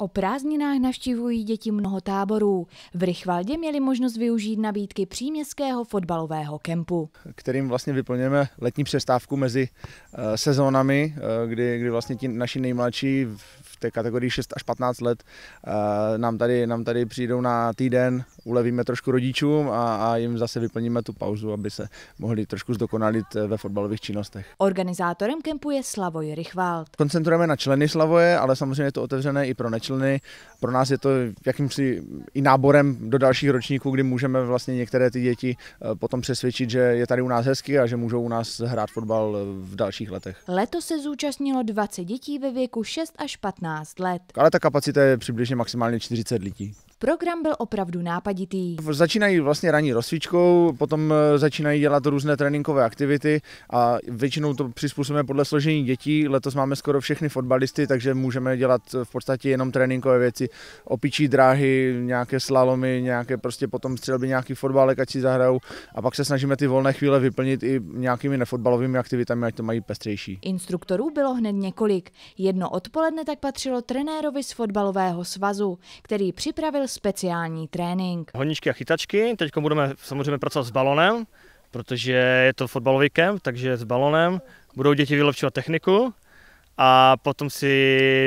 O prázdninách navštívují děti mnoho táborů. V Rychvaldě měli možnost využít nabídky příměstského fotbalového kempu. Kterým vlastně vyplňujeme letní přestávku mezi eh, sezónami, eh, kdy, kdy vlastně ti naši nejmladší té kategorii 6 až 15 let eh, nám tady, nám tady přijdou na týden, ulevíme trošku rodičům a, a jim zase vyplníme tu pauzu, aby se mohli trošku zdokonalit eh, ve fotbalových činnostech. Organizátorem kempu je Slavoj Rychvald. Koncentrujeme na členy Slavoje, ale samozřejmě je to otevřené i pro nečleny. Pro nás je to jakýmsi i náborem do dalších ročníků, kdy můžeme vlastně některé ty děti eh, potom přesvědčit, že je tady u nás hezky a že můžou u nás hrát fotbal v dalších letech. Letos se zúčastnilo 20 dětí ve věku 6 až 15 15 let. Ale ta kapacita je přibližně maximálně 40 lidí. Program byl opravdu nápaditý. Začínají vlastně ranní rozcvičkou, potom eh, začínají dělat různé tréninkové aktivity a většinou to přizpůsobíme podle složení dětí. Letos máme skoro všechny fotbalisty, takže můžeme dělat eh, v podstatě jenom tréninkové věci, opičí dráhy, nějaké slalomy, nějaké prostě potom střelby, nějaký fotbalek, ať si zahrajou a pak se snažíme ty volné chvíle vyplnit i nějakými nefotbalovými aktivitami, ať to mají pestřejší. Instruktorů bylo hned několik. Jedno odpoledne tak patřilo trenérovi z fotbalového svazu, který připravil speciální trénink. Honičky a chytačky, teď budeme samozřejmě pracovat s balonem, protože je to fotbalový kemp, takže s balonem budou děti vylepšovat techniku a potom si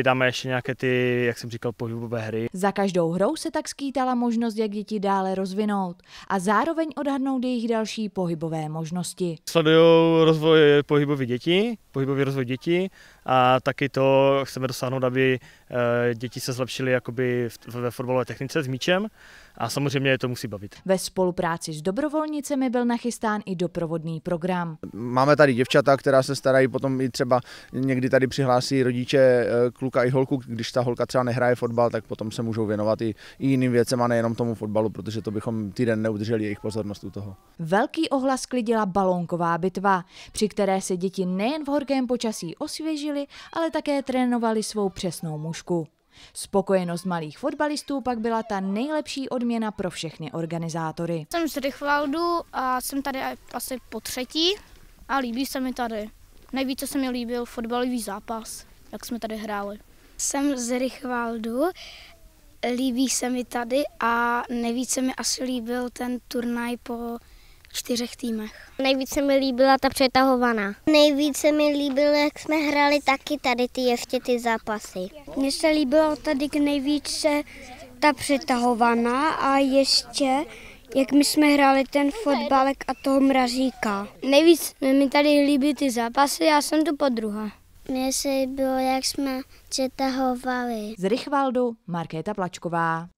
dáme ještě nějaké ty, jak jsem říkal, pohybové hry. Za každou hrou se tak skýtala možnost, jak děti dále rozvinout a zároveň odhadnout jejich další pohybové možnosti. Sledují rozvoj pohybových dětí, pohybový rozvoj dětí a taky to chceme dosáhnout, aby eh, děti se zlepšily jakoby ve fotbalové technice s míčem a samozřejmě je to musí bavit. Ve spolupráci s dobrovolnicemi byl nachystán i doprovodný program. Máme tady děvčata, která se starají potom i třeba někdy tady při přihlásí rodiče eh, kluka i holku, když ta holka třeba nehraje fotbal, tak potom se můžou věnovat i, i jiným věcem a nejenom tomu fotbalu, protože to bychom týden neudrželi jejich pozornost u toho. Velký ohlas klidila balónková bitva, při které se děti nejen v horkém počasí osvěžili, ale také trénovali svou přesnou mušku. Spokojenost malých fotbalistů pak byla ta nejlepší odměna pro všechny organizátory. Jsem z Rychvaldu a jsem tady asi po třetí a líbí se mi tady. Nejvíce se mi líbil fotbalový zápas, jak jsme tady hráli. Jsem z Rychvaldu, líbí se mi tady a nejvíce mi asi líbil ten turnaj po čtyřech týmech. Nejvíce mi líbila ta přetahovaná. Nejvíce mi líbilo, jak jsme hráli taky tady ty ještě ty zápasy. Mně se líbilo tady nejvíce ta přetahovaná a ještě jak my jsme hráli ten fotbalek a toho mrazíka. Nejvíc mi tady líbí ty zápasy, já jsem tu podruha. Mně se bylo, jak jsme přetahovali. Z Rychvaldu Markéta Plačková.